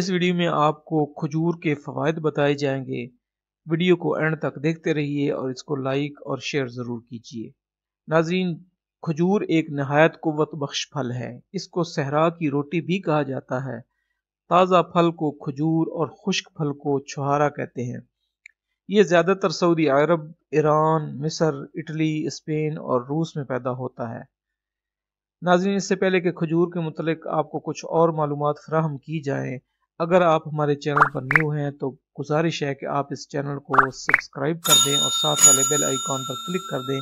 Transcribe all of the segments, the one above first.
इस वीडियो में आपको खजूर के फ़वाद बताए जाएंगे वीडियो को एंड तक देखते रहिए और इसको लाइक और शेयर ज़रूर कीजिए नाजीन खजूर एक नहायत कुत बख्श फल है इसको सहरा की रोटी भी कहा जाता है ताज़ा फल को खजूर और खुश्क फल को छुहारा कहते हैं ये ज़्यादातर सऊदी अरब ईरान मिस्र इटली स्पेन और रूस में पैदा होता है नाजीन इससे पहले कि खजूर के मतलब आपको कुछ और मालूम फ्राहम की जाएँ अगर आप हमारे चैनल पर न्यू हैं तो गुजारिश है कि आप इस चैनल को सब्सक्राइब कर दें और साथ वाले बेल आइकॉन पर क्लिक कर दें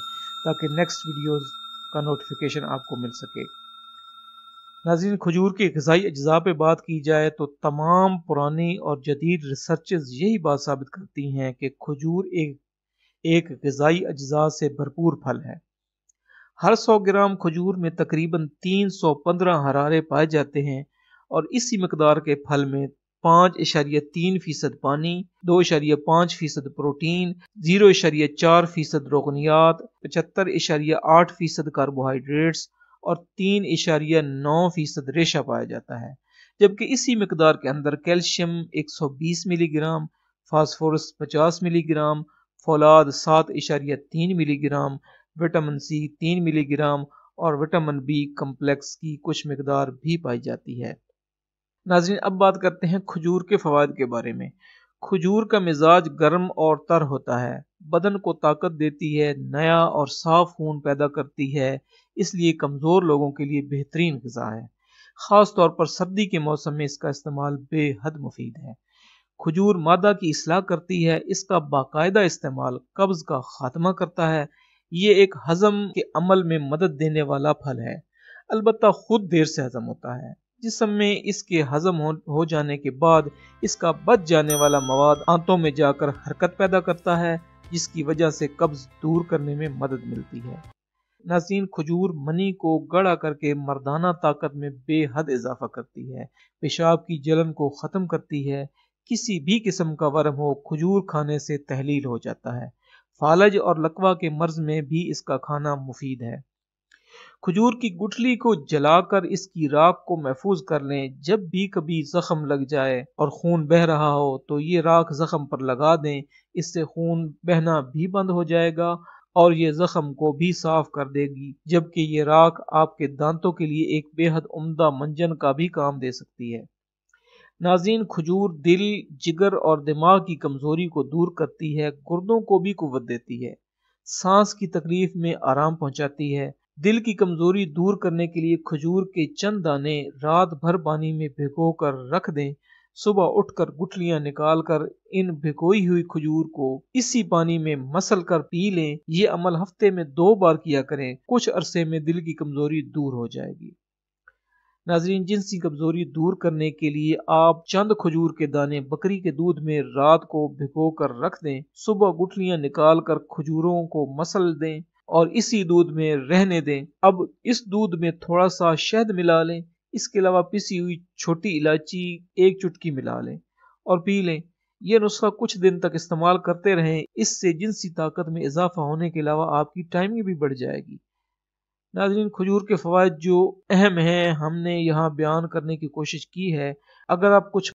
ताकि नेक्स्ट वीडियोस का नोटिफिकेशन आपको मिल सके नाजीन खजूर की गजाई अज्जा पर बात की जाए तो तमाम पुरानी और जदीद रिसर्च यही बात साबित करती हैं कि खजूर एक एक गजाई अज्जा से भरपूर फल है हर 100 ग्राम खजूर में तकरीबन 315 हरारे पाए जाते हैं और इसी मकदार के फल में पाँच इशारिया तीन फीसद पानी दो इशारिया पाँच फीसद प्रोटीन जीरो इशारिया चार फीसद रोगनियात पचहत्तर इशारिया आठ फीसद कार्बोहाइड्रेट्स और तीन इशारिया नौ फीसद रेशा पाया जाता है जबकि इसी मकदार के अंदर कैल्शियम 120 मिलीग्राम फास्फोरस 50 मिलीग्राम फौलाद सात इशारिया तीन मिलीग्राम विटामिन सी तीन मिलीग्राम और विटामिन बी कम्प्लेक्स की कुछ मकदार भी पाई जाती है नाजरीन अब बात करते हैं खजूर के फ़वाद के बारे में खजूर का मिजाज गर्म और तर होता है बदन को ताकत देती है नया और साफ खून पैदा करती है इसलिए कमज़ोर लोगों के लिए बेहतरीन गज़ा है ख़ास तौर पर सर्दी के मौसम में इसका इस्तेमाल बेहद मुफीद है खजूर मादा की असलाह करती है इसका बाकायदा इस्तेमाल कब्ज़ का खात्मा करता है ये एक हज़म के अमल में मदद देने वाला फल है अलबत् खुद देर से हज़म होता है जिसम में इसके हजम हो, जाने के बाद इसका बच जाने वाला मवाद आंतों में जाकर हरकत पैदा करता है जिसकी वजह से कब्ज दूर करने में मदद मिलती है नासीन खजूर मनी को गड़ा करके मर्दाना ताकत में बेहद इजाफा करती है पेशाब की जलन को ख़त्म करती है किसी भी किस्म का वर्म हो खजूर खाने से तहलील हो जाता है फालज और लकवा के मर्ज में भी इसका खाना मुफीद है खजूर की गुठली को जलाकर इसकी राख को महफूज कर लें जब भी कभी जख्म लग जाए और खून बह रहा हो तो ये राख जख्म पर लगा दें इससे खून बहना भी बंद हो जाएगा और ये जख्म को भी साफ कर देगी जबकि ये राख आपके दांतों के लिए एक बेहद उम्दा मंजन का भी काम दे सकती है नाजीन खजूर दिल जिगर और दिमाग की कमजोरी को दूर करती है गुर्दों को भी कुवत देती है सांस की तकलीफ में आराम पहुंचाती है दिल की कमजोरी दूर करने के लिए खजूर के चंद दाने रात भर पानी में भिगो कर रख दें सुबह उठकर गुठलियां निकालकर इन भिगोई हुई खजूर को इसी पानी में मसल कर पी लें ये अमल हफ्ते में दो बार किया करें कुछ अरसे में दिल की कमजोरी दूर हो जाएगी नाजरीन जिनसी कमजोरी दूर करने के लिए आप चंद खजूर के दाने बकरी के दूध में रात को भिगो कर रख दें सुबह गुठलियां निकाल कर खजूरों को मसल दें और इसी दूध में रहने दें अब इस दूध में थोड़ा सा शहद मिला लें इसके अलावा पिसी हुई छोटी इलायची एक चुटकी मिला लें और पी लें यह नुस्खा कुछ दिन तक इस्तेमाल करते रहें इससे जिनसी ताकत में इजाफा होने के अलावा आपकी टाइमिंग भी बढ़ जाएगी नाजरीन खजूर के फ़वाद जो अहम हैं हमने यहाँ बयान करने की कोशिश की है अगर आप कुछ